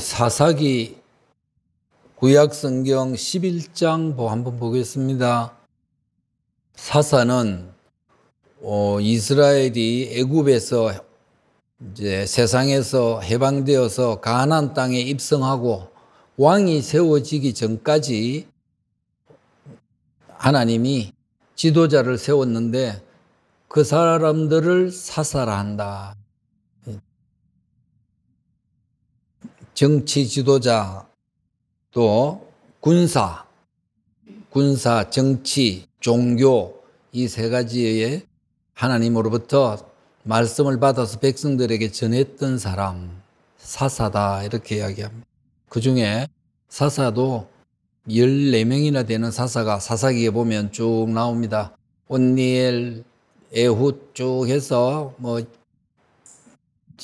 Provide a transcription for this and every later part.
사사기 구약 성경 11장 뭐 한번 보겠습니다. 사사는 어, 이스라엘이 애굽에서 이제 세상에서 해방되어서 가나안 땅에 입성하고 왕이 세워지기 전까지 하나님이 지도자를 세웠는데 그 사람들을 사사라 한다. 정치 지도자, 또 군사, 군사, 정치, 종교 이 세 가지의 하나님으로부터 말씀을 받아서 백성들에게 전했던 사람, 사사다 이렇게 이야기합니다. 그 중에 사사도 14명이나 되는 사사가 사사기에 보면 쭉 나옵니다. 온니엘, 에훗 쭉 해서 뭐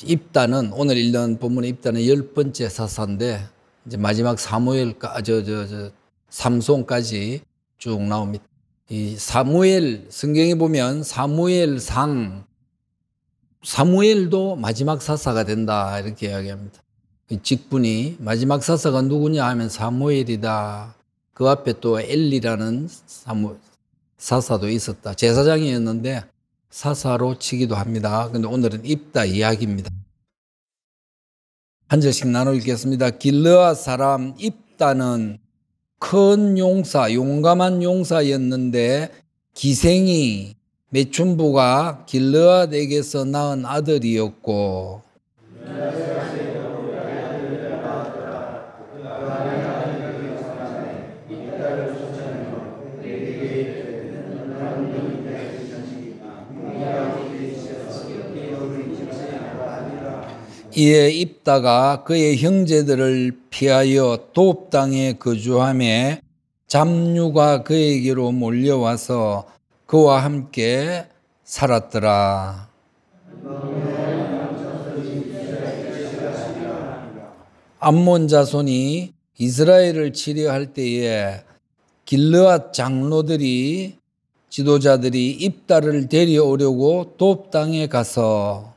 입단은 오늘 읽는 본문의 입단은 열 번째 사사인데 이제 마지막 사무엘까 저저저 저, 삼손까지쭉 나옵니다. 이 사무엘 성경에 보면 사무엘상 사무엘도 마지막 사사가 된다 이렇게 이야기합니다. 그 직분이 마지막 사사가 누구냐 하면 사무엘이다. 그 앞에 또 엘리라는 사무 사사도 있었다. 제사장이었는데 사사로 치기도 합니다. 근데 오늘은 입다 이야기입니다. 한 절씩 나눠 읽겠습니다. 길르아 사람 입다는 큰 용사, 용감한 용사였는데 기생이 매춘부가 길르앗에게서 낳은 아들이었고 네. 이에 입다가 그의 형제들을 피하여 돕당에 거주함에 잡류가 그에게로 몰려와서 그와 함께 살았더라. 암몬 자손이 이스라엘을 치려할 때에 길르앗 장로들이 지도자들이 입다를 데려오려고 돕당에 가서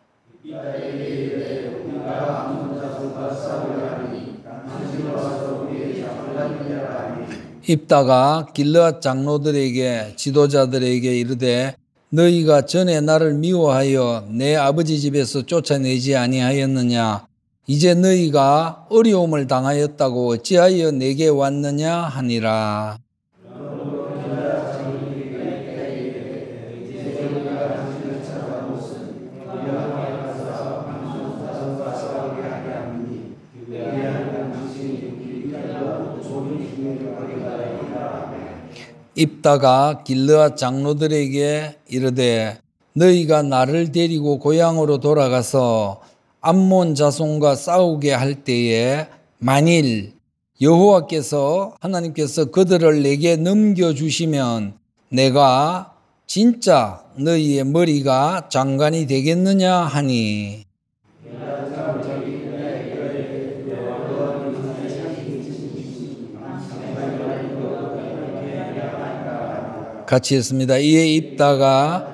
입다가 길러 장로들에게 지도자들에게 이르되 너희가 전에 나를 미워하여 내 아버지 집에서 쫓아내지 아니하였느냐 이제 너희가 어려움을 당하였다고 어찌하여 내게 왔느냐 하니라 입다가 길르앗 장로들에게 이르되 너희가 나를 데리고 고향으로 돌아가서 암몬 자손과 싸우게 할 때에 만일 여호와께서 하나님께서 그들을 내게 넘겨 주시면 내가 진짜 너희의 머리가 장관이 되겠느냐 하니 같이 했습니다. 이에 입다가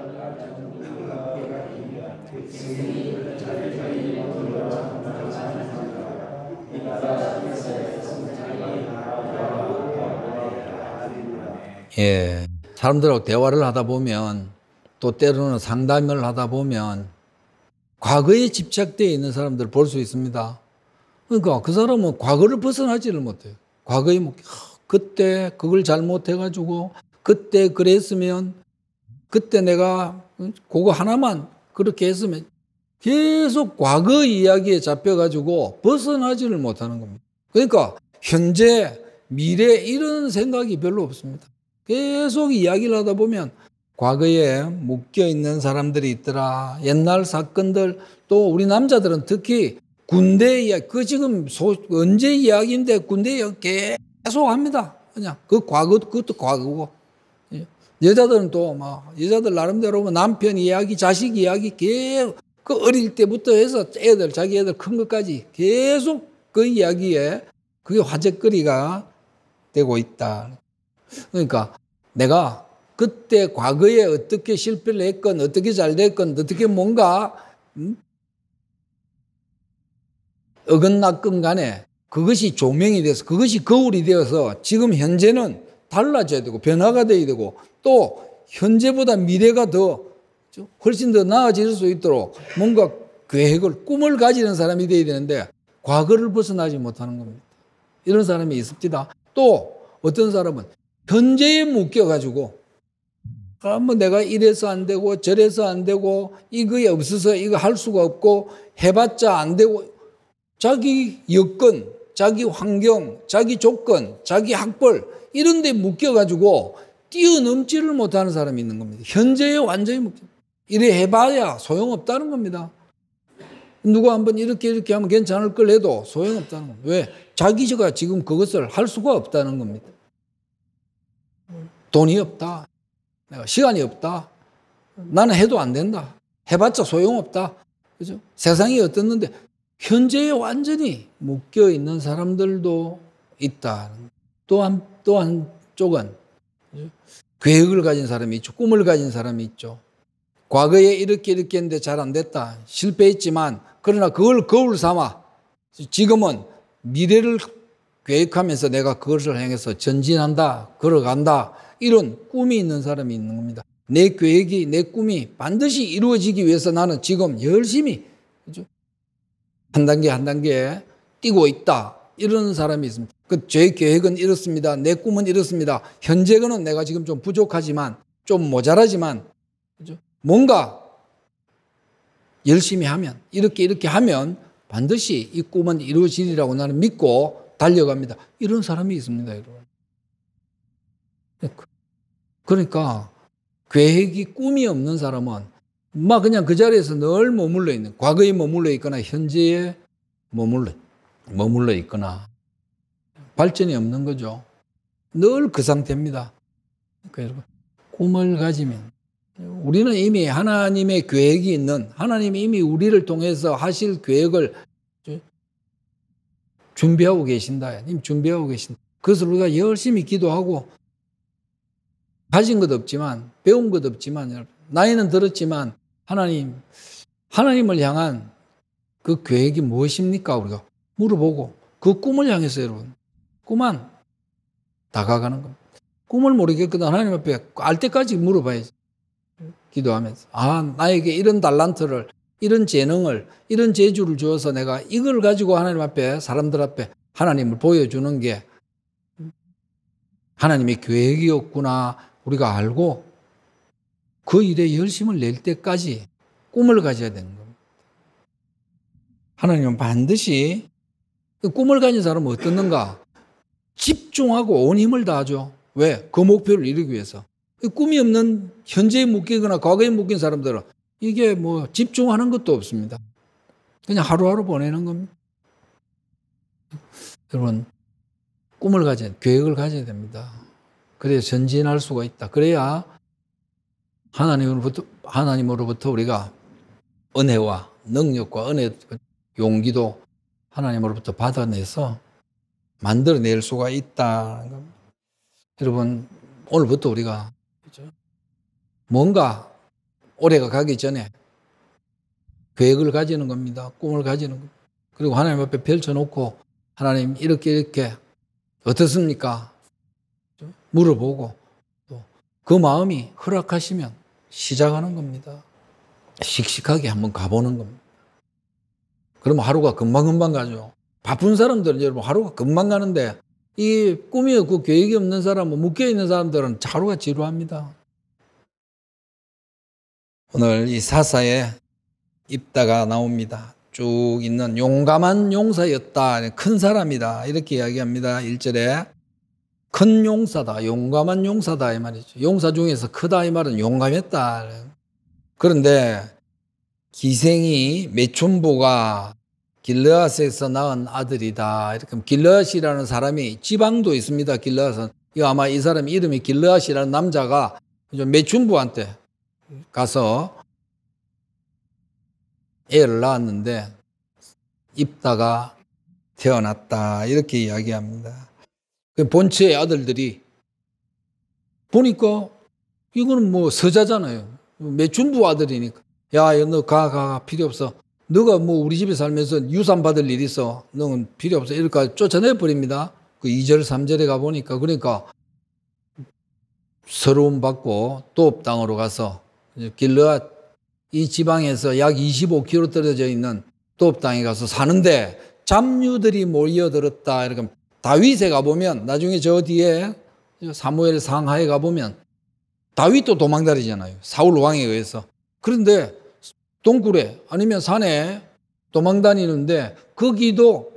예. 사람들하고 대화를 하다 보면 또 때로는 상담을 하다 보면 과거에 집착되어 있는 사람들을 볼수 있습니다. 그러니까 그 사람은 과거를 벗어나지를 못해요. 과거에 뭐, 그때 그걸 잘못해가지고 그때 그랬으면 그때 내가 그거 하나만 그렇게 했으면 계속 과거 이야기에 잡혀가지고 벗어나지를 못하는 겁니다. 그러니까 현재, 미래 이런 생각이 별로 없습니다. 계속 이야기를 하다 보면 과거에 묶여 있는 사람들이 있더라. 옛날 사건들 또 우리 남자들은 특히 군대 이야기 그 지금 소, 언제 이야기인데 군대 이야기 계속 합니다. 그냥 그 과거 그것도 과거고 여자들은 또막 뭐, 여자들 나름대로 뭐 남편 이야기, 자식 이야기 계속 그 어릴 때부터 해서 애들 자기 애들 큰 것까지 계속 그 이야기에 그게 화제거리가 되고 있다. 그러니까 내가 그때 과거에 어떻게 실패를 했건 어떻게 잘 됐건 어떻게 뭔가 음? 어긋났건 간에 그것이 조명이 돼서 그것이 거울이 되어서 지금 현재는 달라져야 되고 변화가 돼야 되고 또 현재보다 미래가 더 훨씬 더 나아질 수 있도록 뭔가 계획을 꿈을 가지는 사람이 돼야 되는데 과거를 벗어나지 못하는 겁니다. 이런 사람이 있습니다. 또 어떤 사람은 현재에 묶여가지고 아, 뭐 내가 이래서 안 되고 저래서 안 되고 이거에 없어서 이거 할 수가 없고 해봤자 안 되고 자기 여건 자기 환경, 자기 조건, 자기 학벌 이런 데 묶여가지고 뛰어넘지를 못하는 사람이 있는 겁니다. 현재에 완전히 묶여. 이래 해봐야 소용없다는 겁니다. 누가 한번 이렇게 이렇게 하면 괜찮을 걸 해도 소용없다는 겁니다. 왜? 자기가 지금 그것을 할 수가 없다는 겁니다. 돈이 없다. 내가 시간이 없다. 나는 해도 안 된다. 해봤자 소용없다. 그죠? 세상이 어떻는데 현재에 완전히 묶여 있는 사람들도 있다. 또한 또 한쪽은 계획을 가진 사람이 있죠. 꿈을 가진 사람이 있죠. 과거에 이렇게 이렇게 했는데 잘 안 됐다. 실패했지만 그러나 그걸 거울 삼아 지금은 미래를 계획하면서 내가 그것을 향해서 전진한다. 걸어간다. 이런 꿈이 있는 사람이 있는 겁니다. 내 계획이 내 꿈이 반드시 이루어지기 위해서 나는 지금 열심히 그죠? 한 단계 한 단계 뛰고 있다. 이런 사람이 있습니다. 그제 계획은 이렇습니다. 내 꿈은 이렇습니다. 현재는 내가 지금 좀 부족하지만 좀 모자라지만 뭔가 열심히 하면 이렇게 이렇게 하면 반드시 이 꿈은 이루어지리라고 나는 믿고 달려갑니다. 이런 사람이 있습니다, 여러분. 네, 그, 그러니까 계획이 꿈이 없는 사람은 막 그냥 그 자리에서 늘 머물러 있는 과거에 머물러 있거나 현재에 머물러 머물러 있거나 발전이 없는 거죠. 늘 그 상태입니다. 그러니 꿈을 가지면 우리는 이미 하나님의 계획이 있는 하나님이 이미 우리를 통해서 하실 계획을 준비하고 계신다. 님 준비하고 계신다. 그것을 우리가 열심히 기도하고 가진 것 없지만 배운 것 없지만 나이는 들었지만 하나님, 하나님을 향한 그 계획이 무엇입니까? 우리가 물어보고 그 꿈을 향해서 여러분, 꿈만 다가가는 겁니다. 꿈을 모르겠거든 하나님 앞에 알 때까지 물어봐야지. 기도하면서 아 나에게 이런 달란트를 이런 재능을 이런 재주를 주어서 내가 이걸 가지고 하나님 앞에 사람들 앞에 하나님을 보여주는 게 하나님의 계획이었구나 우리가 알고 그 일에 열심을 낼 때까지 꿈을 가져야 되는 겁니다. 하나님은 반드시 그 꿈을 가진 사람은 어떻는가? 집중하고 온 힘을 다하죠. 왜? 그 목표를 이루기 위해서. 그 꿈이 없는 현재에 묶이거나 과거에 묶인 사람들은 이게 뭐 집중하는 것도 없습니다. 그냥 하루하루 보내는 겁니다. 여러분, 꿈을 가져야, 계획을 가져야 됩니다. 그래야 전진할 수가 있다. 그래야 하나님으로부터, 하나님으로부터 우리가 은혜와 능력과 은혜, 용기도 하나님으로부터 받아내서 만들어낼 수가 있다 여러분, 오늘부터 우리가 뭔가 올해가 가기 전에 계획을 가지는 겁니다. 꿈을 가지는 겁니다. 그리고 하나님 앞에 펼쳐놓고 하나님 이렇게 이렇게 어떻습니까? 물어보고 또 그 마음이 허락하시면 시작하는 겁니다. 씩씩하게 한번 가보는 겁니다. 그럼 하루가 금방금방 가죠. 바쁜 사람들은 여러분 하루가 금방 가는데 이 꿈이 없고 계획이 없는 사람, 뭐 묶여있는 사람들은 하루가 지루합니다. 오늘 이 사사에 입다가 나옵니다. 쭉 있는 용감한 용사였다. 큰 사람이다. 이렇게 이야기합니다. 1절에 큰 용사다, 용감한 용사다 이 말이죠. 용사 중에서 크다 이 말은 용감했다. 그런데 기생이 메춘보가 길르앗에서 낳은 아들이다. 이렇게 길르앗이라는 사람이 지방도 있습니다. 길르앗은 이거 아마 이 사람 이름이 길르앗이라는 남자가 메춘부한테 가서 애를 낳았는데 입다가 태어났다 이렇게 이야기합니다. 그 본체의 아들들이 보니까 이거는 뭐 서자잖아요. 매춘부 아들이니까. 야, 너 가, 가, 필요 없어. 너가 뭐 우리 집에 살면서 유산 받을 일 있어. 너는 필요 없어. 이럴까 쫓아내버립니다. 그 2절, 3절에 가보니까. 그러니까 서러움 받고 또 땅으로 가서 길르앗 이 지방에서 약 25km 떨어져 있는 또 땅에 가서 사는데 잡류들이 몰려들었다. 이렇게 다윗에 가보면 나중에 저 뒤에 사무엘 상하에 가보면 다윗도 도망다니잖아요. 사울 왕에 의해서. 그런데 동굴에 아니면 산에 도망다니는데 거기도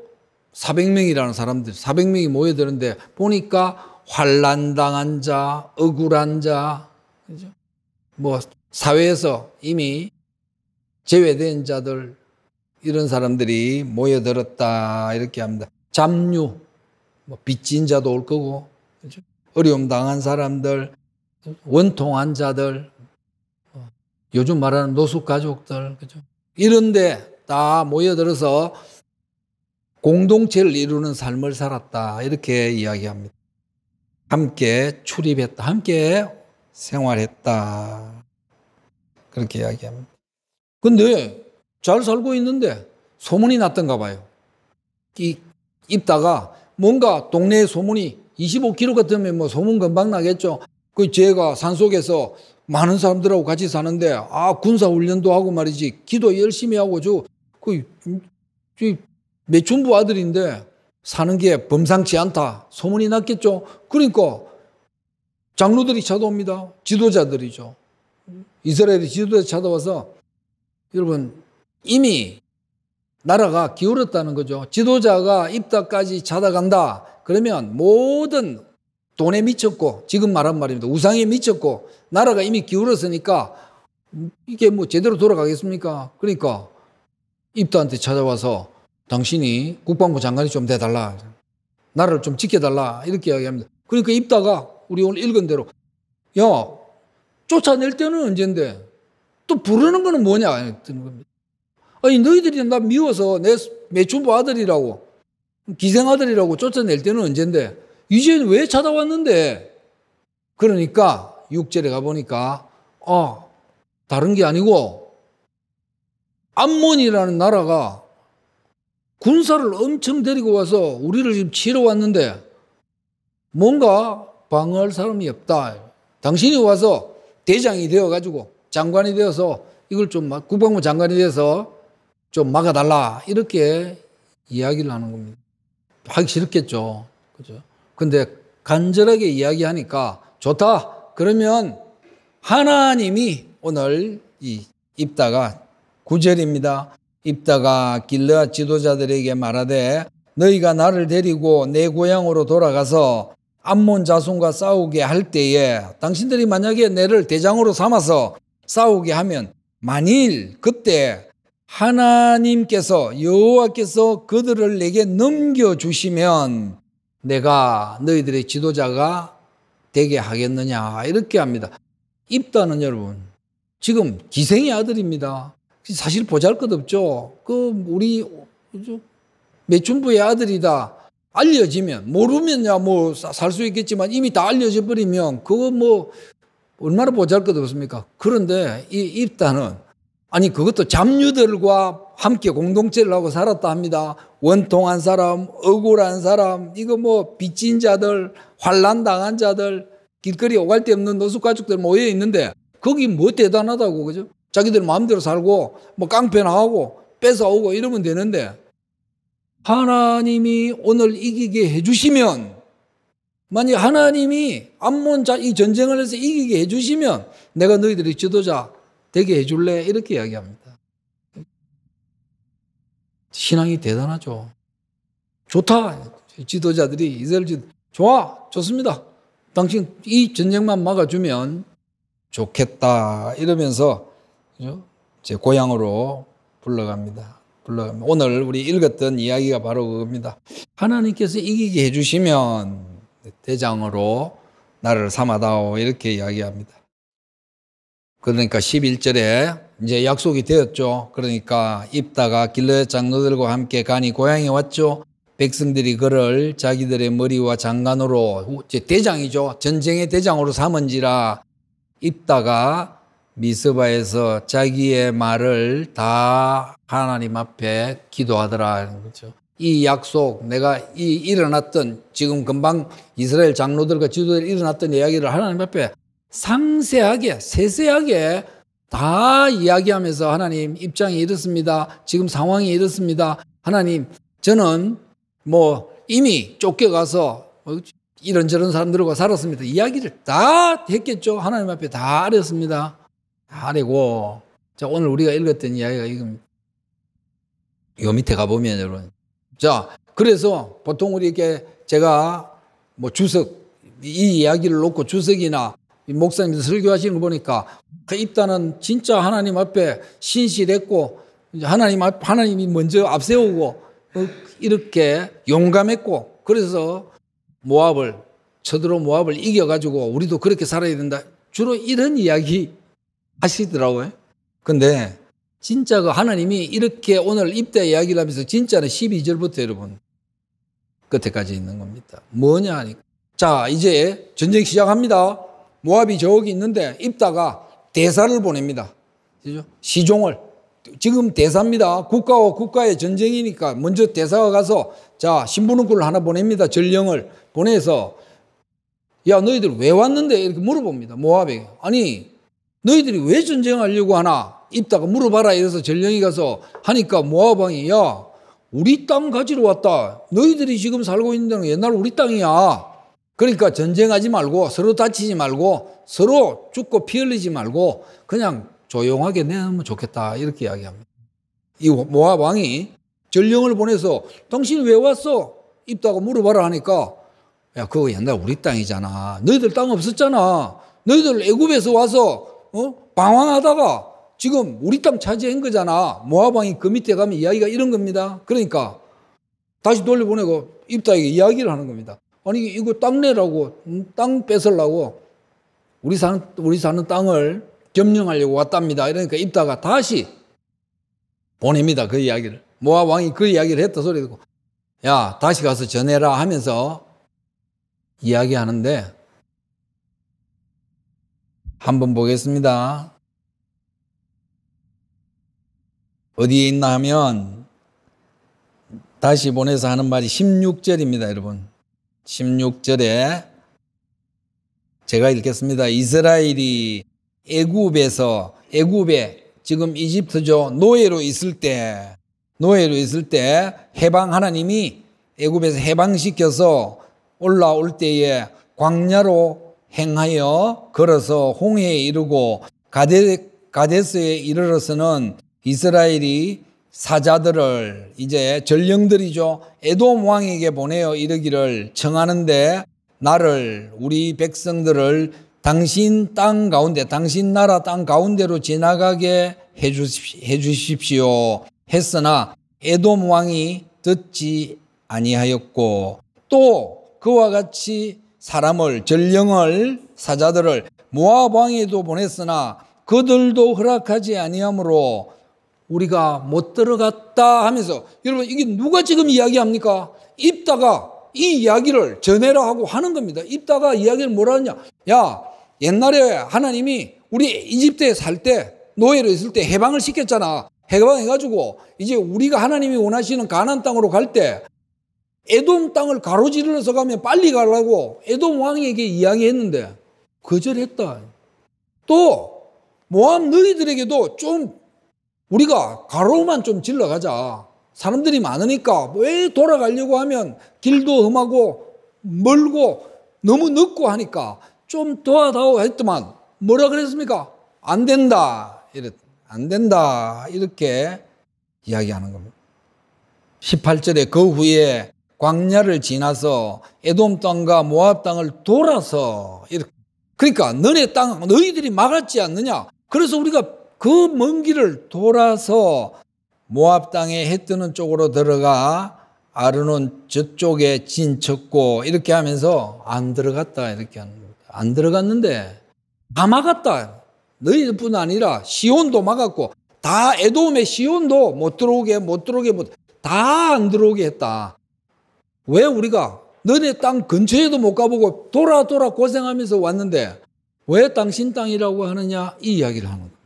400명이라는 사람들 400명이 모여드는데 보니까 환란당한 자, 억울한 자, 그죠? 뭐 사회에서 이미 제외된 자들 이런 사람들이 모여들었다 이렇게 합니다. 잡류 뭐 빚진 자도 올 거고 그죠 어려움 당한 사람들, 원통한 자들, 어, 요즘 말하는 노숙 가족들 그죠 이런데 다 모여들어서 공동체를 이루는 삶을 살았다 이렇게 이야기합니다. 함께 출입했다, 함께 생활했다 그렇게 이야기합니다. 근데 잘 살고 있는데 소문이 났던가 봐요. 입다가 뭔가 동네에 소문이 25km 가되면뭐 소문 금방 나겠죠. 그 제가 산속에서 많은 사람들하고 같이 사는데 아 군사 훈련도 하고 말이지 기도 열심히 하고 저그 매춘부 아들인데 사는 게 범상치 않다 소문이 났겠죠. 그러니까 장로들이 찾아옵니다. 지도자들이죠. 이스라엘의 지도자 찾아와서 여러분 이미 나라가 기울었다는 거죠. 지도자가 입다까지 찾아간다. 그러면 모든 돈에 미쳤고 지금 말한 말입니다. 우상에 미쳤고 나라가 이미 기울었으니까 이게 뭐 제대로 돌아가겠습니까? 그러니까 입다한테 찾아와서 당신이 국방부 장관이 좀 돼달라. 나라를 좀 지켜달라. 이렇게 이야기합니다. 그러니까 입다가 우리 오늘 읽은 대로 야 쫓아낼 때는 언젠데 또 부르는 거는 뭐냐 아니 너희들이 나 미워서 내 매춘부 아들이라고 기생 아들이라고 쫓아낼 때는 언젠데 이제는 왜 찾아왔는데 그러니까 육절에 가보니까 아 다른 게 아니고 암몬이라는 나라가 군사를 엄청 데리고 와서 우리를 지금 치러 왔는데 뭔가 방어할 사람이 없다. 당신이 와서 대장이 되어 가지고 장관이 되어서 이걸 좀 국방부 장관이 되어서 좀 막아달라. 이렇게 이야기를 하는 겁니다. 하기 싫겠죠. 그죠. 근데 간절하게 이야기하니까 좋다. 그러면 하나님이 오늘 이 입다가 구절입니다. 입다가 길라 지도자들에게 말하되 너희가 나를 데리고 내 고향으로 돌아가서 암몬 자손과 싸우게 할 때에 당신들이 만약에 내를 대장으로 삼아서 싸우게 하면 만일 그때 하나님께서 여호와께서 그들을 내게 넘겨 주시면 내가 너희들의 지도자가 되게 하겠느냐 이렇게 합니다. 입다는 여러분 지금 기생의 아들입니다. 사실 보잘것없죠. 그 우리 매춘부의 아들이다 알려지면 모르면야 뭐 살 수 있겠지만 이미 다 알려져 버리면 그거 뭐 얼마나 보잘것없습니까? 그런데 이 입다는 아니 그것도 잡류들과 함께 공동체를 하고 살았다 합니다. 원통한 사람, 억울한 사람, 이거 뭐 빚진 자들, 환란 당한 자들, 길거리 오갈 데 없는 노숙 가족들 모여 있는데 거기 뭐 대단하다고 그죠? 자기들 마음대로 살고 뭐 깡패 나하고 뺏어오고 이러면 되는데 하나님이 오늘 이기게 해주시면 만약 하나님이 암몬 이 전쟁을 해서 이기게 해주시면 내가 너희들의 지도자 되게 해줄래? 이렇게 이야기합니다. 신앙이 대단하죠. 좋다. 지도자들이 이스라엘 지도 좋아. 좋습니다. 당신 이 전쟁만 막아주면 좋겠다. 이러면서 제 고향으로 불러갑니다. 불러갑니다. 오늘 우리 읽었던 이야기가 바로 그겁니다. 하나님께서 이기게 해주시면 대장으로 나를 삼아다오. 이렇게 이야기합니다. 그러니까 11절에 이제 약속이 되었죠. 그러니까 입다가 길러 장로들과 함께 가니 고향에 왔죠. 백성들이 그를 자기들의 머리와 장관으로 대장이죠. 전쟁의 대장으로 삼은지라 입다가 미스바에서 자기의 말을 다 하나님 앞에 기도하더라 이 약속, 내가 이 일어났던 지금 금방 이스라엘 장로들과 지도들 일어났던 이야기를 하나님 앞에 상세하게 세세하게 다 이야기하면서 하나님 입장이 이렇습니다. 지금 상황이 이렇습니다. 하나님 저는 뭐 이미 쫓겨가서 뭐 이런저런 사람들과 살았습니다. 이야기를 다 했겠죠. 하나님 앞에 다 아렸습니다. 아래고 자 오늘 우리가 읽었던 이야기가 이겁니다. 요 밑에 가보면 여러분 자 그래서 보통 우리 이렇게 제가 뭐 주석 이 이야기를 놓고 주석이나 목사님들 설교하시는 거 보니까 그 입단은 진짜 하나님 앞에 신실했고 하나님 앞 하나님이 먼저 앞세우고 어, 이렇게 용감했고 그래서 모압을 쳐들어 모압을 이겨가지고 우리도 그렇게 살아야 된다. 주로 이런 이야기 하시더라고요. 근데 진짜 그 하나님이 이렇게 오늘 입대 이야기를 하면서 진짜는 12절부터 여러분 끝에까지 있는 겁니다. 뭐냐 하니까. 자, 이제 전쟁 시작합니다. 모압이 저기 있는데 입다가 대사를 보냅니다. 시종을. 지금 대사입니다. 국가와 국가의 전쟁이니까 먼저 대사가 가서 자, 신부는굴을 하나 보냅니다. 전령을 보내서 야, 너희들 왜 왔는데? 이렇게 물어봅니다. 모압에게. 아니, 너희들이 왜 전쟁하려고 하나? 입다가 물어봐라. 이래서 전령이 가서 하니까 모압왕이 야, 우리 땅 가지러 왔다. 너희들이 지금 살고 있는 데는 옛날 우리 땅이야. 그러니까 전쟁하지 말고 서로 다치지 말고 서로 죽고 피 흘리지 말고 그냥 조용하게 내놓으면 좋겠다 이렇게 이야기합니다. 이 모압 왕이 전령을 보내서 당신 왜 왔어? 입다고 물어봐라 하니까 야 그거 옛날 우리 땅이잖아. 너희들 땅 없었잖아. 너희들 애굽에서 와서 어? 방황하다가 지금 우리 땅 차지한 거잖아. 모압 왕이 그 밑에 가면 이야기가 이런 겁니다. 그러니까 다시 돌려보내고 입다에게 이야기를 하는 겁니다. 아니 이거 땅 내라고 땅 뺏으려고 우리 사는 우리 사는 땅을 점령하려고 왔답니다. 이러니까 입다가 다시 보냅니다. 그 이야기를 모아 왕이 그 이야기를 했다 소리 듣고 야 다시 가서 전해라 하면서 이야기하는데 한번 보겠습니다. 어디에 있나 하면 다시 보내서 하는 말이 16절입니다, 여러분. 16절에 제가 읽겠습니다. 이스라엘이 애굽에서 애굽에 지금 이집트죠 노예로 있을 때 노예로 있을 때 해방 하나님이 애굽에서 해방시켜서 올라올 때에 광야로 행하여 걸어서 홍해에 이르고 가데, 가데스에 이르러서는 이스라엘이 사자들을 이제 전령들이죠. 에돔 왕에게 보내어 이르기를 청하는데 나를 우리 백성들을 당신 땅 가운데 당신 나라 땅 가운데로 지나가게 해 주십시오. 했으나 에돔 왕이 듣지 아니하였고 또 그와 같이 사람을 전령을 사자들을 모압 왕에도 보냈으나 그들도 허락하지 아니하므로 우리가 못 들어갔다 하면서 여러분 이게 누가 지금 이야기합니까? 입다가 이 이야기를 전해라 하고 하는 겁니다. 입다가 이야기를 뭐라 하냐? 야, 옛날에 하나님이 우리 이집트에 살 때 노예로 있을 때 해방을 시켰잖아. 해방해 가지고 이제 우리가 하나님이 원하시는 가나안 땅으로 갈때 에돔 땅을 가로지르서 가면 빨리 가려고 에돔 왕에게 이야기했는데 거절했다. 또 모함 너희들에게도 좀 우리가 가로만 좀 질러가자. 사람들이 많으니까 왜 돌아가려고 하면 길도 험하고 멀고 너무 늦고 하니까 좀 도와다오 했더만 뭐라 그랬습니까? 안 된다. 이랬, 안 된다. 이렇게 이야기하는 겁니다. 18절에 그 후에 광야를 지나서 에돔 땅과 모압 땅을 돌아서 이렇게 그러니까 너네 땅 너희들이 막았지 않느냐. 그래서 우리가 그먼 길을 돌아서 모압 땅에 해 뜨는 쪽으로 들어가 아르논 저쪽에 진쳤고 이렇게 하면서 안 들어갔다 이렇게 하는 거안 들어갔는데 다 막았다. 너희뿐 아니라 시온도 막았고 다 에돔의 시온도 못 들어오게 못 들어오게 다안 들어오게 했다. 왜 우리가 너네 땅 근처에도 못 가보고 돌아 돌아 고생하면서 왔는데 왜 당신 땅이라고 하느냐 이 이야기를 하는 거예요.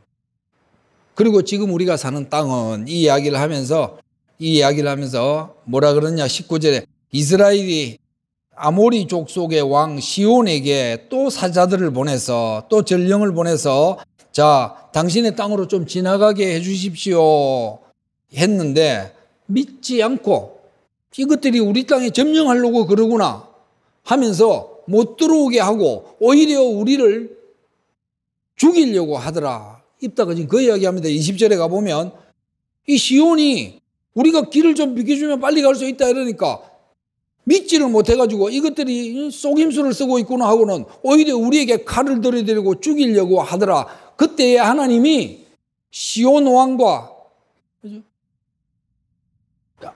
그리고 지금 우리가 사는 땅은 이 이야기를 하면서 이 이야기를 하면서 뭐라 그러냐 19절에 이스라엘이 아모리 족속의 왕 시온에게 또 사자들을 보내서 또 전령을 보내서 자 당신의 땅으로 좀 지나가게 해주십시오 했는데 믿지 않고 이것들이 우리 땅에 점령하려고 그러구나 하면서 못 들어오게 하고 오히려 우리를 죽이려고 하더라 입다가 지금 그 이야기합니다. 20절에 가보면 이 시온이 우리가 길을 좀 비켜주면 빨리 갈 수 있다 이러니까 믿지를 못해가지고 이것들이 속임수를 쓰고 있구나 하고는 오히려 우리에게 칼을 들이대고 죽이려고 하더라. 그때에 하나님이 시온 왕과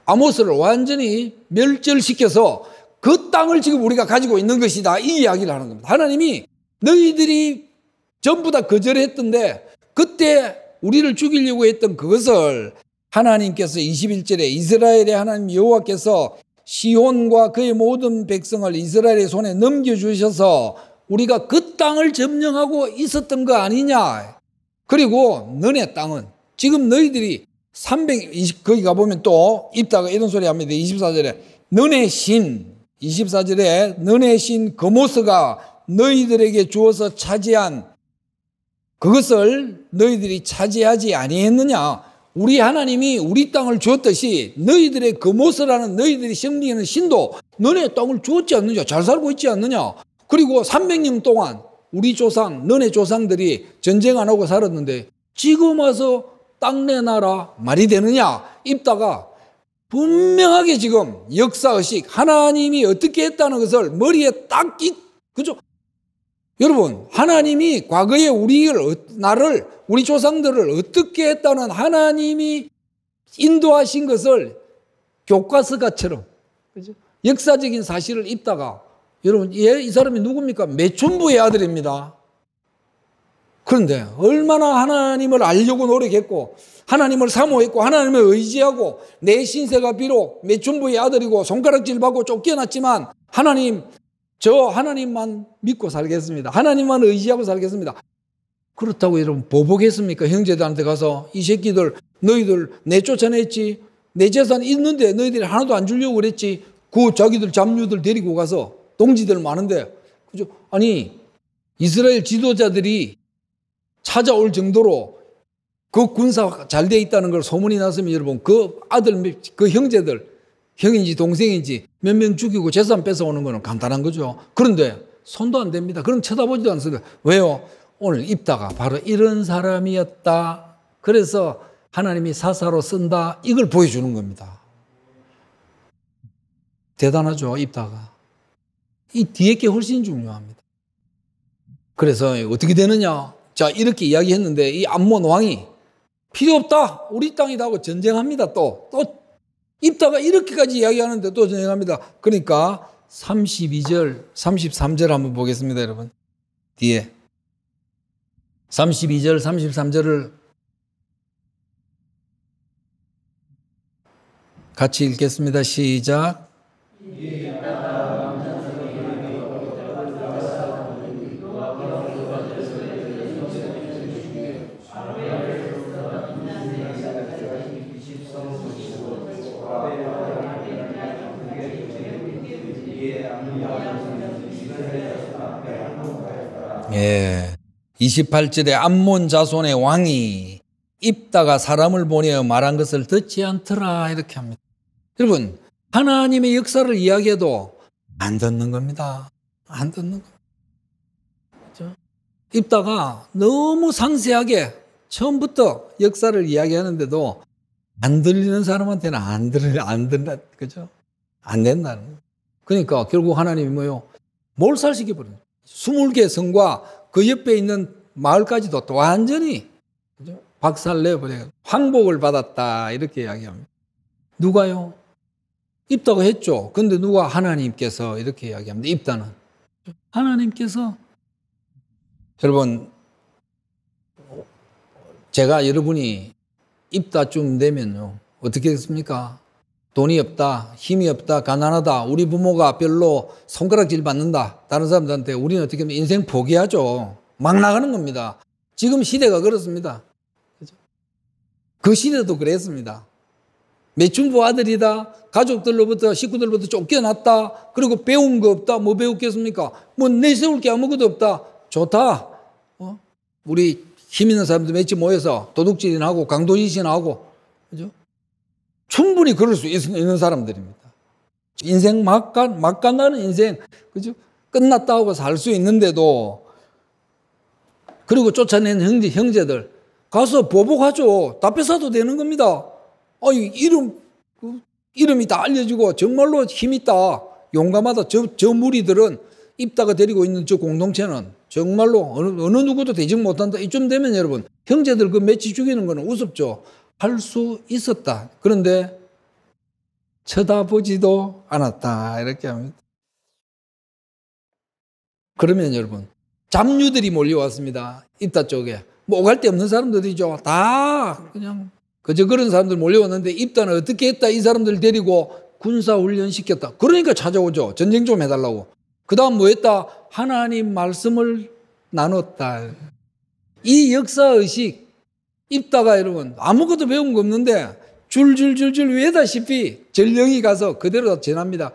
아모스를 완전히 멸절시켜서 그 땅을 지금 우리가 가지고 있는 것이다. 이 이야기를 하는 겁니다. 하나님이 너희들이 전부 다 거절했던데 그때 우리를 죽이려고 했던 그것을 하나님께서 21절에 이스라엘의 하나님 여호와께서 시온과 그의 모든 백성을 이스라엘의 손에 넘겨주셔서 우리가 그 땅을 점령하고 있었던 거 아니냐. 그리고 너네 땅은 지금 너희들이 320 거기 가보면 또 입다가 이런 소리 합니다. 24절에 너네 신 24절에 너네 신 거모스가 너희들에게 주어서 차지한 그것을 너희들이 차지하지 아니했느냐? 우리 하나님이 우리 땅을 주었듯이 너희들의 그모을 하는 너희들이 섬기는 신도 너네 땅을 주었지 않느냐? 잘 살고 있지 않느냐? 그리고 300년 동안 우리 조상, 너네 조상들이 전쟁 안 하고 살았는데 지금 와서 땅 내놔라 말이 되느냐? 입다가 분명하게 지금 역사의식 하나님이 어떻게 했다는 것을 머리에 딱 그죠? 여러분, 하나님이 과거에 우리를, 나를, 우리 조상들을 어떻게 했다는 하나님이 인도하신 것을 교과서가처럼, 그죠? 역사적인 사실을 입다가, 여러분, 얘, 이 사람이 누굽니까? 매춘부의 아들입니다. 그런데 얼마나 하나님을 알려고 노력했고, 하나님을 사모했고, 하나님을 의지하고, 내 신세가 비록 매춘부의 아들이고, 손가락질 받고 쫓겨났지만, 하나님 저 하나님만 믿고 살겠습니다. 하나님만 의지하고 살겠습니다. 그렇다고 여러분 보복했습니까? 형제들한테 가서 이 새끼들 너희들 내쫓아냈지 내 재산 있는데 너희들이 하나도 안 주려고 그랬지 그 자기들 잡류들 데리고 가서 동지들 많은데 그죠? 아니 이스라엘 지도자들이 찾아올 정도로 그 군사 가잘 돼 있다는 걸 소문이 났으면 여러분 그 아들 그 형제들 형인지 동생인지 몇 명 죽이고 재산 뺏어오는 거는 간단한 거죠. 그런데 손도 안 됩니다. 그럼 쳐다보지도 않습니다. 왜요? 오늘 입다가 바로 이런 사람이었다. 그래서 하나님이 사사로 쓴다. 이걸 보여주는 겁니다. 대단하죠. 입다가. 이 뒤에 게 훨씬 중요합니다. 그래서 어떻게 되느냐? 자, 이렇게 이야기했는데 이 암몬 왕이 필요 없다. 우리 땅이다 하고 전쟁합니다. 또, 또 입다가 이렇게까지 이야기하는데또 전쟁합니다. 그러니까 32절, 33절 한번 보겠습니다, 여러분. 뒤에. 32절, 33절을 같이 읽겠습니다. 시작. 예. 28절에 암몬 자손의 왕이 입다가 사람을 보내어 말한 것을 듣지 않더라 이렇게 합니다. 여러분 하나님의 역사를 이야기해도 안 듣는 겁니다. 안 듣는 겁죠 그렇죠? 입다가 너무 상세하게 처음부터 역사를 이야기하는데도 안 들리는 사람한테는 안 들을 안 된다 그죠? 안 된다는 그러니까 결국 하나님이 뭐요? 몰살시켜 버려요. 2개 성과 그 옆에 있는 마을까지도 완전히 박살 내버려 항복을 받았다 이렇게 이야기합니다. 누가요? 입다고 했죠. 근데 누가 하나님께서 이렇게 이야기합니다. 입다는 하나님께서 여러분 제가 여러분이 입다쯤 되면요 어떻게 됐습니까? 돈이 없다, 힘이 없다, 가난하다, 우리 부모가 별로 손가락질 받는다, 다른 사람들한테 우리는 어떻게 보면 인생 포기하죠. 막 나가는 겁니다. 지금 시대가 그렇습니다. 그 시대도 그랬습니다. 매춘부 아들이다. 가족들로부터 식구들로부터 쫓겨났다. 그리고 배운 거 없다. 뭐 배웠겠습니까? 뭐 내세울 게 아무것도 없다. 좋다. 어? 우리 힘 있는 사람들 매치 모여서 도둑질이나 하고 강도짓이나 하고 그죠? 충분히 그럴 수 있는 사람들입니다. 인생 막간 막간나는 인생 그죠? 끝났다 하고 살 수 있는데도 그리고 쫓아낸 형제, 형제들 가서 보복하죠. 답 뺏어도 되는 겁니다. 아, 이름 그 이름이 다 알려지고 정말로 힘 있다. 용감하다. 저, 저 무리들은 입다가 데리고 있는 저 공동체는 정말로 어느, 어느 누구도 대적 못한다. 이쯤 되면 여러분 형제들 그 매치 죽이는 거는 우습죠. 할 수 있었다. 그런데 쳐다보지도 않았다. 이렇게 합니다. 그러면 여러분 잡류들이 몰려왔습니다. 입다 쪽에. 뭐 오갈 데 없는 사람들이죠. 다 그냥 그저 그런 사람들 몰려왔는데 입단을 어떻게 했다 이 사람들 데리고 군사훈련 시켰다. 그러니까 찾아오죠. 전쟁 좀 해달라고. 그 다음 뭐 했다? 하나님 말씀을 나눴다. 이 역사의식, 입다가 여러분, 아무것도 배운 거 없는데 줄줄줄줄 외다시피 전령이 가서 그대로 다 전합니다.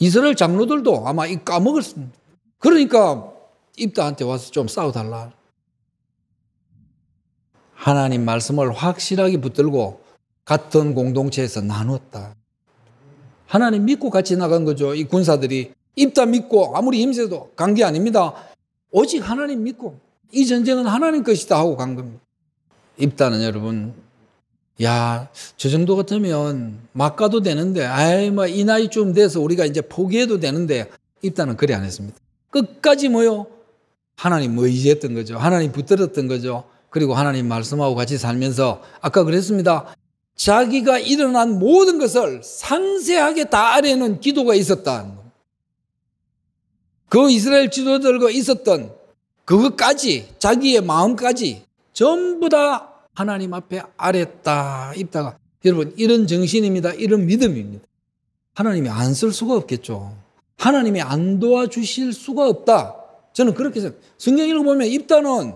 이스라엘 장로들도 아마 이 까먹었습니다. 그러니까 입다한테 와서 좀 싸워달라. 하나님 말씀을 확실하게 붙들고 같은 공동체에서 나눴다. 하나님 믿고 같이 나간 거죠. 이 군사들이 입다 믿고 아무리 힘세도 간 게 아닙니다. 오직 하나님 믿고 이 전쟁은 하나님 것이다 하고 간 겁니다. 입다는 여러분, 야, 저 정도 같으면 막 가도 되는데, 아이, 뭐, 이 나이쯤 돼서 우리가 이제 포기해도 되는데, 입다는 그리 안 했습니다. 끝까지 뭐요? 하나님 의지했던 거죠. 하나님 붙들었던 거죠. 그리고 하나님 말씀하고 같이 살면서 아까 그랬습니다. 자기가 일어난 모든 것을 상세하게 다 아래는 기도가 있었다. 그 이스라엘 지도들과 있었던 그것까지 자기의 마음까지 전부 다 하나님 앞에 아랬다 입다가 여러분 이런 정신입니다. 이런 믿음입니다. 하나님이 안 쓸 수가 없겠죠. 하나님이 안 도와주실 수가 없다. 저는 그렇게 생각. 성경 읽어보면 입단은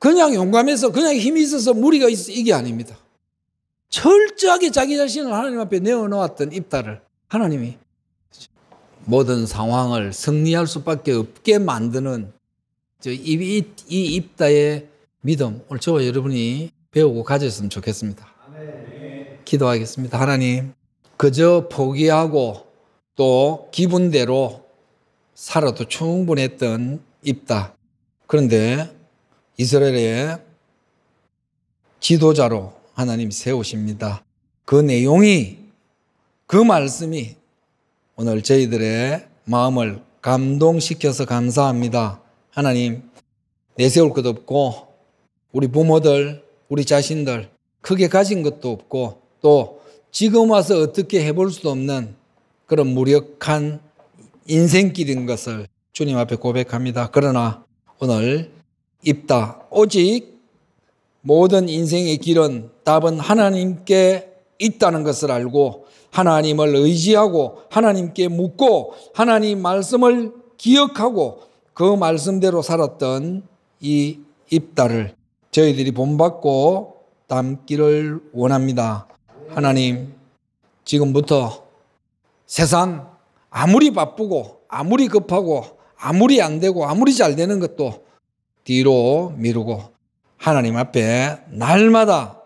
그냥 용감해서 그냥 힘이 있어서 무리가 있어 이게 아닙니다. 철저하게 자기 자신을 하나님 앞에 내어놓았던 입다를 하나님이 모든 상황을 승리할 수밖에 없게 만드는 이, 이, 이 입다의 믿음 오늘 저와 여러분이 배우고 가졌으면 좋겠습니다. 기도하겠습니다. 하나님 그저 포기하고 또 기분대로 살아도 충분했던 입다. 그런데 이스라엘의 지도자로 하나님 세우십니다. 그 내용이 그 말씀이 오늘 저희들의 마음을 감동시켜서 감사합니다. 하나님 내세울 것 없고 우리 부모들 우리 자신들 크게 가진 것도 없고 또 지금 와서 어떻게 해볼 수도 없는 그런 무력한 인생길인 것을 주님 앞에 고백합니다. 그러나 오늘 입다. 오직 모든 인생의 길은 답은 하나님께 있다는 것을 알고 하나님을 의지하고 하나님께 묻고 하나님 말씀을 기억하고 그 말씀대로 살았던 이 입다를 저희들이 본받고 닮기를 원합니다. 하나님, 지금부터 세상 아무리 바쁘고 아무리 급하고 아무리 안 되고 아무리 잘 되는 것도 뒤로 미루고 하나님 앞에 날마다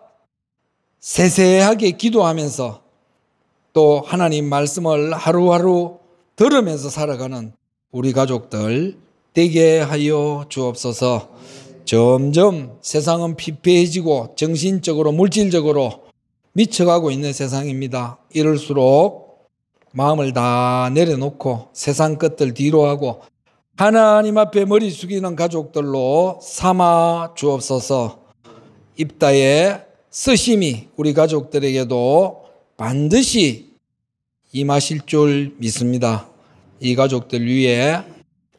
세세하게 기도하면서 또 하나님 말씀을 하루하루 들으면서 살아가는 우리 가족들 되게 하여 주옵소서 점점 세상은 피폐해지고 정신적으로 물질적으로 미쳐가고 있는 세상입니다. 이럴수록 마음을 다 내려놓고 세상 것들 뒤로 하고 하나님 앞에 머리 숙이는 가족들로 삼아 주옵소서 입다에 쓰심이 우리 가족들에게도 반드시 임하실 줄 믿습니다. 이 가족들 위에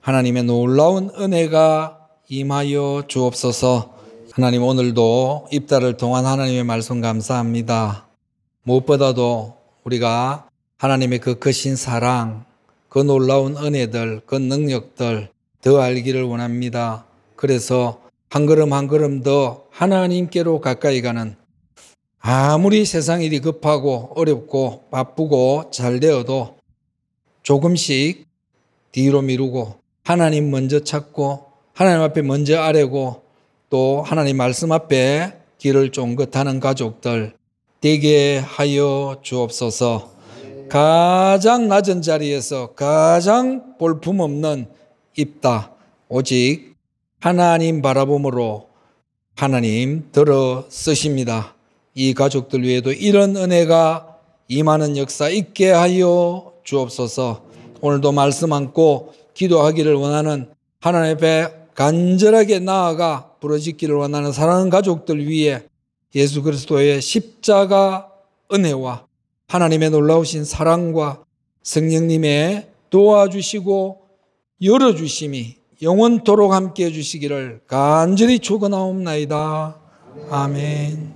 하나님의 놀라운 은혜가 임하여 주옵소서 하나님 오늘도 입다를 통한 하나님의 말씀 감사합니다. 무엇보다도 우리가 하나님의 그 거신 사랑, 그 놀라운 은혜들, 그 능력들 더 알기를 원합니다. 그래서 한 걸음 한 걸음 더 하나님께로 가까이 가는 아무리 세상 일이 급하고 어렵고 바쁘고 잘 되어도 조금씩 뒤로 미루고 하나님 먼저 찾고 하나님 앞에 먼저 아뢰고 또 하나님 말씀 앞에 길을 쫑긋하는 가족들 되게 하여 주옵소서. 가장 낮은 자리에서 가장 볼품없는 입다. 오직 하나님 바라봄으로 하나님 들어 쓰십니다. 이 가족들 위에도 이런 은혜가 임하는 역사 있게 하여 주옵소서. 오늘도 말씀 안고 기도하기를 원하는 하나님 앞에 간절하게 나아가 부러지기를 원하는 사랑하는 가족들 위해 예수 그리스도의 십자가 은혜와 하나님의 놀라우신 사랑과 성령님의 도와주시고 열어주심이 영원토록 함께 해주시기를 간절히 축원나옵나이다 아멘.